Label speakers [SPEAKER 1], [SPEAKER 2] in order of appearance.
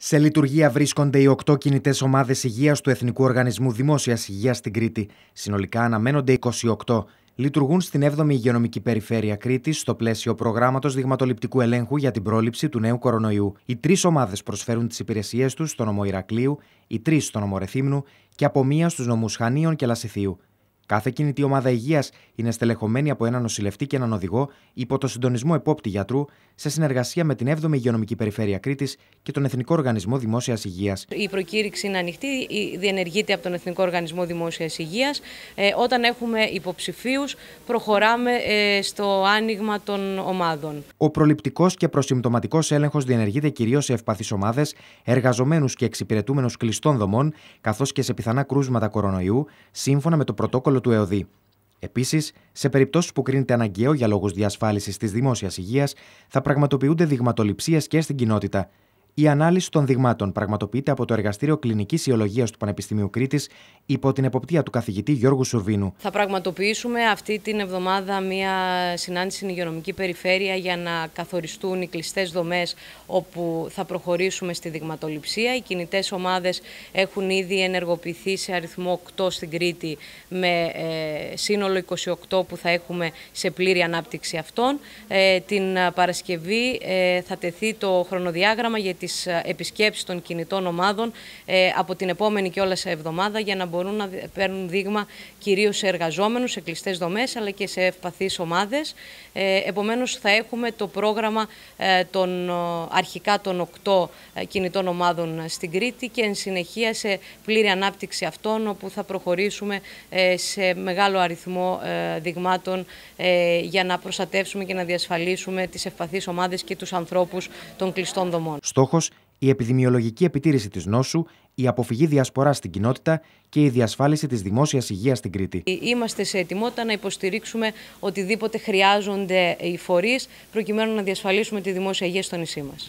[SPEAKER 1] Σε λειτουργία βρίσκονται οι οκτώ κινητές ομάδες υγείας του Εθνικού Οργανισμού Δημόσιας Υγείας στην Κρήτη. Συνολικά αναμένονται 28. Λειτουργούν στην 7η Υγειονομική Περιφέρεια Κρήτη στο πλαίσιο προγράμματος δειγματοληπτικού ελέγχου για την πρόληψη του νέου κορονοϊού. Οι τρεις ομάδες προσφέρουν τις υπηρεσίες τους στο νομό Ηρακλείου, οι τρεις στο νομό Ρεθύμνου και από μία στους νομούς Χανίων και Λασιθίου. Κάθε κινητή ομάδα υγείας είναι στελεχωμένη από έναν νοσηλευτή και έναν οδηγό υπό το συντονισμό επόπτη γιατρού σε συνεργασία με την 7η Υγειονομική Περιφέρεια Κρήτης και τον Εθνικό Οργανισμό Δημόσιας Υγείας.
[SPEAKER 2] Η προκήρυξη είναι ανοιχτή, διενεργείται από τον Εθνικό Οργανισμό Δημόσιας Υγείας. Ε, όταν έχουμε υποψηφίους, προχωράμε ε, στο άνοιγμα των ομάδων.
[SPEAKER 1] Ο προληπτικός και προσυμπτωματικός έλεγχος διενεργείται κυρίως σε ευπαθείς ομάδες, εργαζομένους και εξυπηρετούμενους κλειστών δομών, καθώς και σε πιθανά κρούσματα κορονοϊού, σύμφωνα με το πρωτόκολλο του ΕΟΔΗ. Επίσης, σε περιπτώσεις που κρίνεται αναγκαίο για λόγους διασφάλισης της δημόσιας υγείας, θα πραγματοποιούνται δειγματοληψίες και στην κοινότητα. Η ανάλυση των δειγμάτων πραγματοποιείται από το Εργαστήριο Κλινικής Ιολογίας του Πανεπιστημίου Κρήτης υπό την εποπτεία του καθηγητή Γιώργου Σουρβίνου.
[SPEAKER 2] Θα πραγματοποιήσουμε αυτή την εβδομάδα μία συνάντηση στην υγειονομική περιφέρεια για να καθοριστούν οι κλειστές δομές όπου θα προχωρήσουμε στη δειγματοληψία. Οι κινητές ομάδες έχουν ήδη ενεργοποιηθεί σε αριθμό 8 στην Κρήτη, με ε, σύνολο 28 που θα έχουμε σε πλήρη ανάπτυξη αυτών. Ε, την Παρασκευή ε, θα τεθεί το χρονοδιάγραμμα για τη τις ε, επισκέψεις των κινητών ομάδων ε, από την επόμενη και όλα σε εβδομάδα για να μπορούν να παίρνουν δείγμα κυρίως σε εργαζόμενους, σε κλειστές δομές αλλά και σε ευπαθείς ομάδες. Ε, επομένως θα έχουμε το πρόγραμμα των, αρχικά των 8 κινητών ομάδων στην Κρήτη και εν συνεχεία σε πλήρη ανάπτυξη αυτών όπου θα προχωρήσουμε σε μεγάλο αριθμό δειγμάτων για να προστατεύσουμε και να διασφαλίσουμε τις ευπαθείς ομάδες και τους ανθρώπους των κλειστών δομών
[SPEAKER 1] η επιδημιολογική επιτήρηση της νόσου, η αποφυγή διασποράς στην κοινότητα και η διασφάλιση της δημόσιας υγείας στην Κρήτη. Ε,
[SPEAKER 2] είμαστε σε ετοιμότητα να υποστηρίξουμε οτιδήποτε χρειάζονται οι φορείς προκειμένου να διασφαλίσουμε τη δημόσια υγεία στο νησί μας.